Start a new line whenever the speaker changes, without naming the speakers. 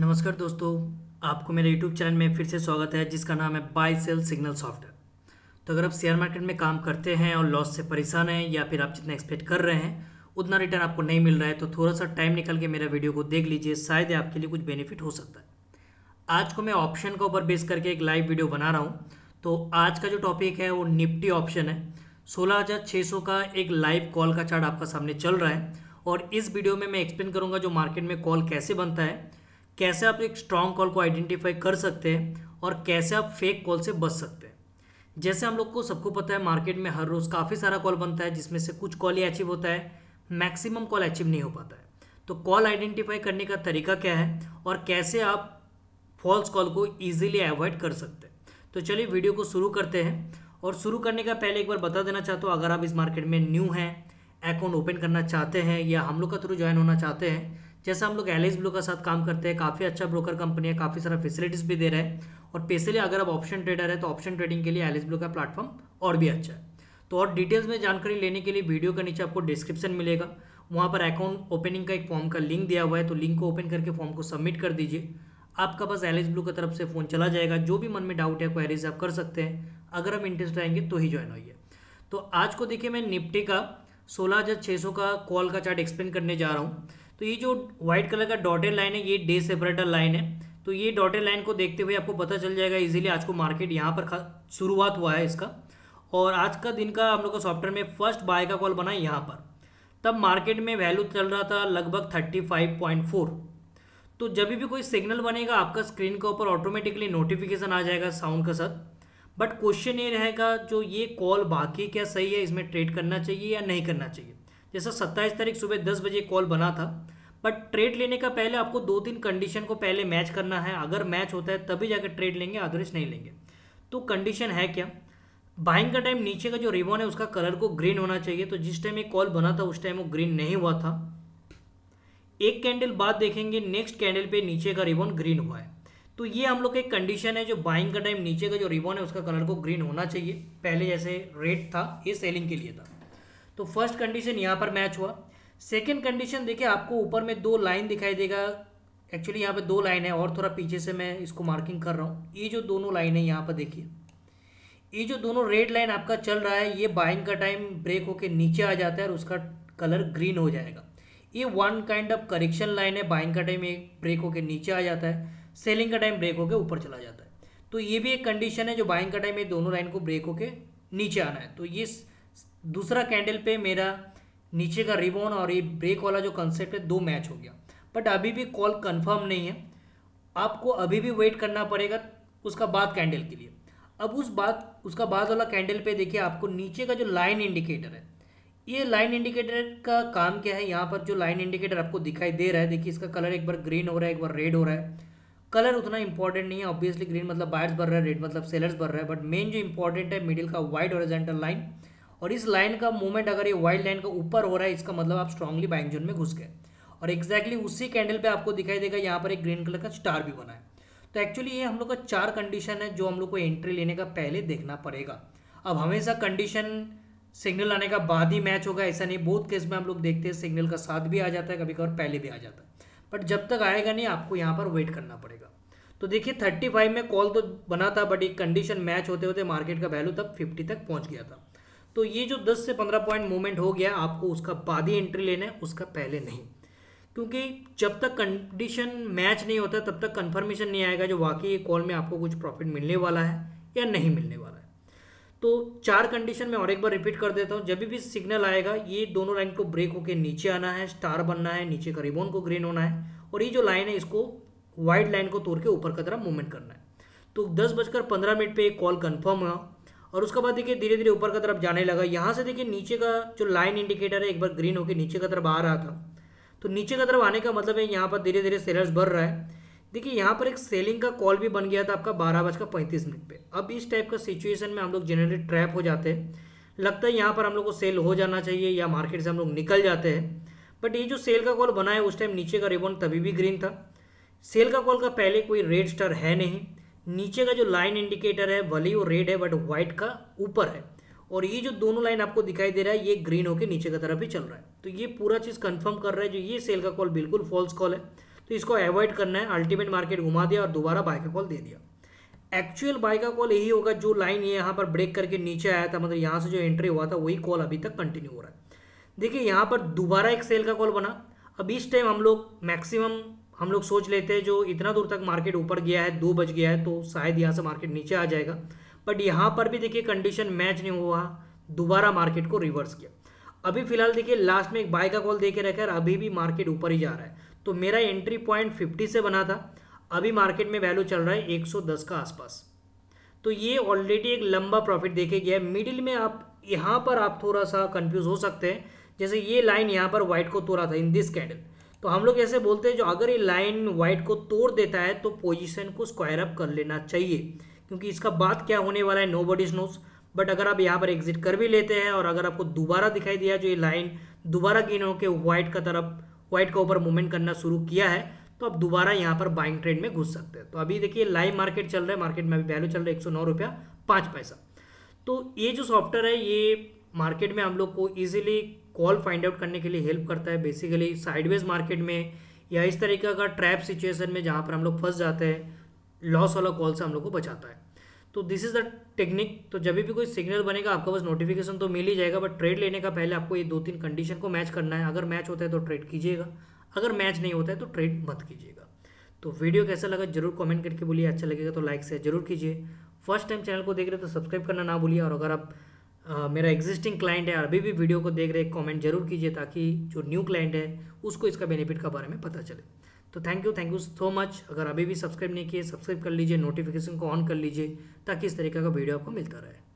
नमस्कार दोस्तों आपको मेरे यूट्यूब चैनल में फिर से स्वागत है जिसका नाम है बाय सेल सिग्नल सॉफ्टवेयर तो अगर आप शेयर मार्केट में काम करते हैं और लॉस से परेशान हैं या फिर आप जितना एक्सपेक्ट कर रहे हैं उतना रिटर्न आपको नहीं मिल रहा है तो थोड़ा सा टाइम निकल के मेरा वीडियो को देख लीजिए शायद आपके लिए कुछ बेनिफिट हो सकता है आज को मैं ऑप्शन के ऊपर बेस करके एक लाइव वीडियो बना रहा हूँ तो आज का जो टॉपिक है वो निफ्टी ऑप्शन है सोलह का एक लाइव कॉल का चार्ट आपका सामने चल रहा है और इस वीडियो में मैं एक्सप्लेन करूँगा जो मार्केट में कॉल कैसे बनता है कैसे आप एक स्ट्रॉन्ग कॉल को आइडेंटिफाई कर सकते हैं और कैसे आप फेक कॉल से बच सकते हैं जैसे हम लोग को सबको पता है मार्केट में हर रोज़ काफ़ी सारा कॉल बनता है जिसमें से कुछ कॉल ही अचीव होता है मैक्सिमम कॉल अचीव नहीं हो पाता है तो कॉल आइडेंटिफाई करने का तरीका क्या है और कैसे आप फॉल्स कॉल को ईजिली अवॉइड कर सकते हैं तो चलिए वीडियो को शुरू करते हैं और शुरू करने का पहले एक बार बता देना चाहता हूँ अगर आप इस मार्केट में न्यू हैं अकाउंट ओपन करना चाहते हैं या हम लोग का थ्रू ज्वाइन होना चाहते हैं जैसे हम लोग एल ब्लू का साथ काम करते हैं काफ़ी अच्छा ब्रोकर कंपनी है काफ़ी सारा फैसिलिटीज़ भी दे रहा है और स्पेशली अगर आप ऑप्शन ट्रेडर है तो ऑप्शन ट्रेडिंग के लिए एल ब्लू का प्लेटफॉर्म और भी अच्छा है तो और डिटेल्स में जानकारी लेने के लिए वीडियो के नीचे आपको डिस्क्रिप्शन मिलेगा वहाँ पर अकाउंट ओपनिंग का एक फॉर्म का लिंक दिया हुआ है तो लिंक को ओपन करके फॉर्म को सबमिट कर दीजिए आपका पास एल ब्लू की तरफ से फ़ोन चला जाएगा जो भी मन में डाउट है क्वेरीज आप कर सकते हैं अगर आप इंटरेस्ट आएंगे तो ही ज्वाइन होइए तो आज को देखिए मैं निफ्टी का सोलह हज़ार छः सौ का कॉल का चार्ट एक्सप्लेन करने जा रहा हूँ तो ये जो व्हाइट कलर का डॉटेड लाइन है ये डे सेपरेटर लाइन है तो ये डॉटेड लाइन को देखते हुए आपको पता चल जाएगा इजीली आज को मार्केट यहाँ पर शुरुआत हुआ है इसका और आज का दिन का हम लोग का सॉफ्टवेयर में फर्स्ट बाय का कॉल बना है यहाँ पर तब मार्केट में वैल्यू चल रहा था लगभग थर्टी फाइव पॉइंट फोर तो जब भी कोई सिग्नल बनेगा आपका स्क्रीन के ऊपर ऑटोमेटिकली नोटिफिकेशन आ जाएगा साउंड का साथ बट क्वेश्चन ये रहेगा जो ये कॉल बाकी क्या सही है इसमें ट्रेड करना चाहिए या नहीं करना चाहिए जैसा सत्ताईस तारीख सुबह दस बजे कॉल बना था बट ट्रेड लेने का पहले आपको दो तीन कंडीशन को पहले मैच करना है अगर मैच होता है तभी जाकर ट्रेड लेंगे अदरवाइज नहीं लेंगे तो कंडीशन है क्या बाइंग का टाइम नीचे का जो रिबॉन है उसका कलर को ग्रीन होना चाहिए तो जिस टाइम ये कॉल बना था उस टाइम वो ग्रीन नहीं हुआ था एक कैंडल बाद देखेंगे नेक्स्ट कैंडल पे नीचे का रिबॉन ग्रीन हुआ है तो ये हम लोग का एक कंडीशन है जो बाइंग का टाइम नीचे का जो रिबॉन है उसका कलर को ग्रीन होना चाहिए पहले जैसे रेड था ये सेलिंग के लिए था तो फर्स्ट कंडीशन यहाँ पर मैच हुआ सेकेंड कंडीशन देखिए आपको ऊपर में दो लाइन दिखाई देगा एक्चुअली यहाँ पे दो लाइन है और थोड़ा पीछे से मैं इसको मार्किंग कर रहा हूँ ये जो दोनों लाइन है यहाँ पर देखिए ये जो दोनों रेड लाइन आपका चल रहा है ये बाइंग का टाइम ब्रेक होके नीचे आ जाता है और उसका कलर ग्रीन हो जाएगा ये one kind of correction line है बाइंग का टाइम एक ब्रेक होके नीचे आ जाता है सेलिंग का टाइम ब्रेक होके ऊपर चला जाता है तो ये भी एक कंडीशन है जो बाइंग का टाइम ये दोनों लाइन को ब्रेक होके नीचे आना है तो ये दूसरा कैंडल पे मेरा नीचे का रिबॉन और ये ब्रेक वाला जो कंसेप्ट है दो मैच हो गया बट अभी भी कॉल कंफर्म नहीं है आपको अभी भी वेट करना पड़ेगा उसका बाद कैंडल के लिए अब उस बात उसका बाद वाला कैंडल पे देखिए आपको नीचे का जो लाइन इंडिकेटर है ये लाइन इंडिकेटर का काम क्या है यहाँ पर जो लाइन इंडिकेटर आपको दिखाई दे रहा है देखिए इसका कलर एक बार ग्रीन हो रहा है एक बार रेड हो रहा है कलर उतना इंपॉर्टेंट नहीं है ऑब्वियसली ग्रीन मतलब बायर्स बढ़ रहा है रेड मतलब सेलर्स बढ़ रहा है बट मेन जो इंपॉर्टेंट है मिडिल का वाइट ऑरिजेंटल लाइन और इस लाइन का मूवमेंट अगर ये वाइड लाइन का ऊपर हो रहा है इसका मतलब आप स्ट्रांगली बाइंग जोन में घुस गए और एग्जैक्टली exactly उसी कैंडल पे आपको दिखाई देगा यहाँ पर एक ग्रीन कलर का स्टार भी बना है तो एक्चुअली ये हम लोग का चार कंडीशन है जो हम लोग को एंट्री लेने का पहले देखना पड़ेगा अब हमेशा कंडीशन सिग्नल आने का बाद ही मैच होगा ऐसा नहीं बहुत केस में हम लोग देखते हैं सिग्नल का साथ भी आ जाता है कभी कभार पहले भी आ जाता है बट जब तक आएगा नहीं आपको यहाँ पर वेट करना पड़ेगा तो देखिए थर्टी में कॉल तो बना था बट एक कंडीशन मैच होते होते मार्केट का वैल्यू तब फिफ्टी तक पहुँच गया था तो ये जो 10 से 15 पॉइंट मूवमेंट हो गया आपको उसका बाद ही एंट्री लेना है उसका पहले नहीं क्योंकि जब तक कंडीशन मैच नहीं होता तब तक कंफर्मेशन नहीं आएगा जो वाकई कॉल में आपको कुछ प्रॉफिट मिलने वाला है या नहीं मिलने वाला है तो चार कंडीशन में और एक बार रिपीट कर देता हूँ जब भी सिग्नल आएगा ये दोनों लाइन को ब्रेक होकर नीचे आना है स्टार बनना है नीचे का रिबोन को ग्रीन होना है और ये जो लाइन है इसको वाइड लाइन को तोड़ के ऊपर का तरफ मूवमेंट करना है तो दस बजकर पंद्रह मिनट पे एक कॉल कन्फर्म हुआ और उसके बाद देखिए धीरे धीरे ऊपर की तरफ जाने लगा यहाँ से देखिए नीचे का जो लाइन इंडिकेटर है एक बार ग्रीन होकर नीचे की तरफ आ रहा था तो नीचे की तरफ आने का मतलब है यहाँ पर धीरे धीरे सेलर्स बढ़ रहा है देखिए यहाँ पर एक सेलिंग का कॉल भी बन गया था आपका बारह बज का पैंतीस मिनट पर अब इस टाइप का सिचुएशन में हम लोग जनरली ट्रैप हो जाते हैं लगता है यहाँ पर हम लोग को सेल हो जाना चाहिए या मार्केट से हम लोग निकल जाते हैं बट ये जो सेल का कॉल बना है उस टाइम नीचे का रिबन तभी भी ग्रीन था सेल का कॉल का पहले कोई रेड स्टार है नहीं नीचे का जो लाइन इंडिकेटर है भले वो रेड है बट व्हाइट का ऊपर है और ये जो दोनों लाइन आपको दिखाई दे रहा है ये ग्रीन होकर नीचे की तरफ ही चल रहा है तो ये पूरा चीज़ कंफर्म कर रहा है जो ये सेल का कॉल बिल्कुल फॉल्स कॉल है तो इसको अवॉइड करना है अल्टीमेट मार्केट घुमा दिया और दोबारा बाय का कॉल दे दिया एक्चुअल बाय का कॉल यही होगा जो लाइन ये यहाँ पर ब्रेक करके नीचे आया था मतलब यहाँ से जो एंट्री हुआ था वही कॉल अभी तक कंटिन्यू हो रहा है देखिए यहाँ पर दोबारा एक सेल का कॉल बना अब इस टाइम हम लोग मैक्सिमम हम लोग सोच लेते हैं जो इतना दूर तक मार्केट ऊपर गया है दो बज गया है तो शायद यहाँ से मार्केट नीचे आ जाएगा बट यहाँ पर भी देखिए कंडीशन मैच नहीं हुआ दोबारा मार्केट को रिवर्स किया अभी फिलहाल देखिए लास्ट में एक बाय का कॉल दे के रखा है अभी भी मार्केट ऊपर ही जा रहा है तो मेरा एंट्री पॉइंट फिफ्टी से बना था अभी मार्केट में वैल्यू चल रहा है एक सौ दस का आसपास तो ये ऑलरेडी एक लंबा प्रॉफिट देखे गया है मिडिल में आप यहाँ पर आप थोड़ा सा कन्फ्यूज हो सकते हैं जैसे ये लाइन यहाँ पर वाइट को तोड़ा था इन दिस कैंडल तो हम लोग ऐसे बोलते हैं जो अगर ये लाइन वाइट को तोड़ देता है तो पोजिशन को स्क्वायर अप कर लेना चाहिए क्योंकि इसका बात क्या होने वाला है नो बडीज नोस बट अगर आप यहाँ पर एग्जिट कर भी लेते हैं और अगर आपको दोबारा दिखाई दिया जो ये लाइन दोबारा गिन हो के व्हाइट का तरफ व्हाइट का ऊपर मूवमेंट करना शुरू किया है तो आप दोबारा यहाँ पर बाइंग ट्रेंड में घुस सकते हैं तो अभी देखिए लाइव मार्केट चल रहा है मार्केट में अभी वैल्यू चल रहा है एक सौ नौ रुपया पाँच पैसा तो ये जो सॉफ्टवेयर है ये मार्केट में हम लोग को ईजिली कॉल फाइंड आउट करने के लिए हेल्प करता है बेसिकली साइडवेज मार्केट में या इस तरीके का ट्रैप सिचुएशन में जहाँ पर हम लोग फंस जाते हैं लॉस वाला कॉल से हम लोग को बचाता है तो दिस इज़ द टेक्निक तो जब भी कोई सिग्नल बनेगा आपका बस नोटिफिकेशन तो मिल ही जाएगा बट ट्रेड लेने का पहले आपको ये दो तीन कंडीशन को मैच करना है अगर मैच होता है तो ट्रेड कीजिएगा अगर मैच नहीं होता है तो ट्रेड मत कीजिएगा तो वीडियो कैसा लगा जरूर कमेंट करके बोलिए अच्छा लगेगा तो लाइक शेयर जरूर कीजिए फर्स्ट टाइम चैनल को देख रहे हो तो सब्सक्राइब करना ना भूलिए और अगर आप आ, मेरा एग्जिस्टिंग क्लाइंट है अभी भी वीडियो को देख रहे कमेंट जरूर कीजिए ताकि जो न्यू क्लाइंट है उसको इसका बेनिफिट के बारे में पता चले तो thank you thank you so much अगर अभी भी सब्सक्राइब नहीं किए सब्सक्राइब कर लीजिए नोटिफिकेशन को ऑन कर लीजिए ताकि इस तरीके का वीडियो आपको मिलता रहे